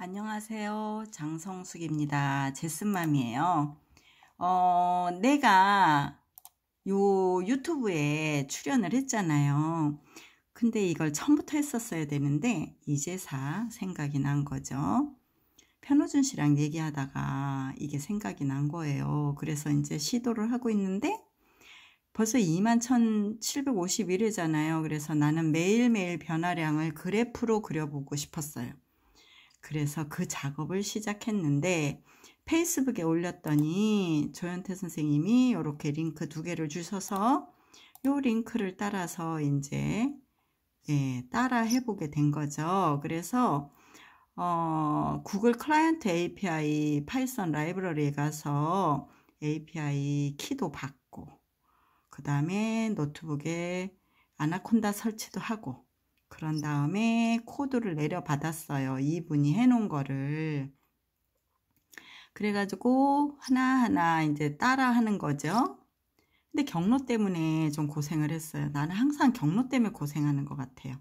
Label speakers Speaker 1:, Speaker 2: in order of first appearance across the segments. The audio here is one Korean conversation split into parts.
Speaker 1: 안녕하세요. 장성숙입니다. 제스맘이에요. 어, 내가 요 유튜브에 출연을 했잖아요. 근데 이걸 처음부터 했었어야 되는데 이제사 생각이 난 거죠. 편호준 씨랑 얘기하다가 이게 생각이 난 거예요. 그래서 이제 시도를 하고 있는데 벌써 21,751회잖아요. 그래서 나는 매일매일 변화량을 그래프로 그려보고 싶었어요. 그래서 그 작업을 시작했는데 페이스북에 올렸더니 조현태 선생님이 이렇게 링크 두 개를 주셔서 요 링크를 따라서 이제 예, 따라 해보게 된 거죠. 그래서 어, 구글 클라이언트 API 파이썬 라이브러리에 가서 API 키도 받고 그 다음에 노트북에 아나콘다 설치도 하고 그런 다음에 코드를 내려받았어요. 이분이 해놓은 거를. 그래가지고 하나하나 이제 따라하는 거죠. 근데 경로 때문에 좀 고생을 했어요. 나는 항상 경로 때문에 고생하는 것 같아요.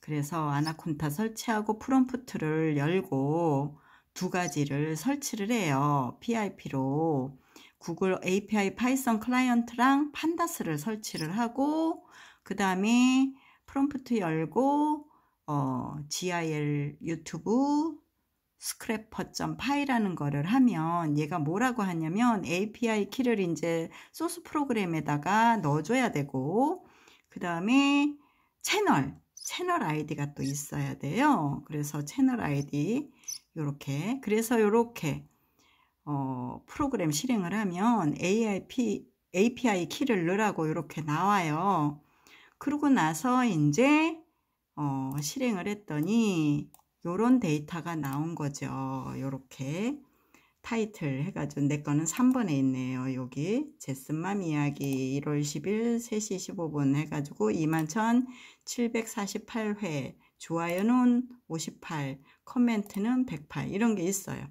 Speaker 1: 그래서 아나콘타 설치하고 프롬프트를 열고 두 가지를 설치를 해요. PIP로 구글 API 파이썬 클라이언트랑 판다스를 설치를 하고 그 다음에 프롬프트 열고 어, GIL 유튜브 스크래퍼.py라는 거를 하면 얘가 뭐라고 하냐면 API 키를 이제 소스 프로그램에다가 넣어줘야 되고 그 다음에 채널 채널 아이디가 또 있어야 돼요. 그래서 채널 아이디 이렇게 그래서 이렇게 어, 프로그램 실행을 하면 AIP, API 키를 넣으라고 이렇게 나와요. 그러고 나서 이제 어, 실행을 했더니 요런 데이터가 나온 거죠. 요렇게 타이틀 해가지고 내 거는 3번에 있네요. 여기 제스맘 이야기 1월 10일 3시 15분 해가지고 21,748회 좋아요는 58 커멘트는 108 이런 게 있어요.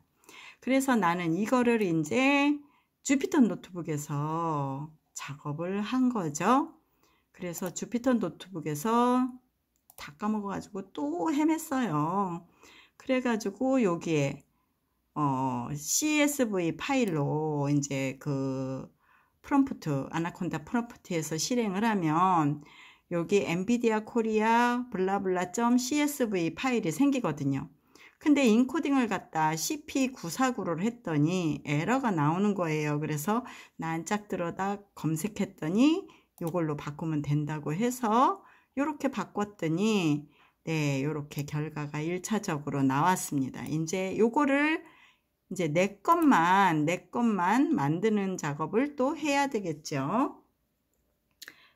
Speaker 1: 그래서 나는 이거를 이제 주피터 노트북에서 작업을 한 거죠. 그래서 주피터 노트북에서 다 까먹어가지고 또 헤맸어요. 그래가지고 여기에 어, CSV 파일로 이제 그 프롬프트 아나콘다 프롬프트에서 실행을 하면 여기 엔비디아 코리아 블라블라.csv 파일이 생기거든요. 근데 인코딩을 갖다 CP949로 했더니 에러가 나오는 거예요. 그래서 난짝 들어다 검색했더니 이걸로 바꾸면 된다고 해서 이렇게 바꿨더니 네, 이렇게 결과가 1차적으로 나왔습니다. 이제 요거를 이제 내 것만 내 것만 만드는 작업을 또 해야 되겠죠.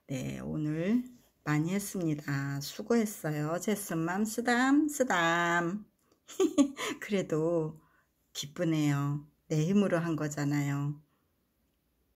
Speaker 1: 네, 오늘 많이 했습니다. 수고했어요. 제스맘 쓰담 쓰담. 그래도 기쁘네요. 내 힘으로 한 거잖아요.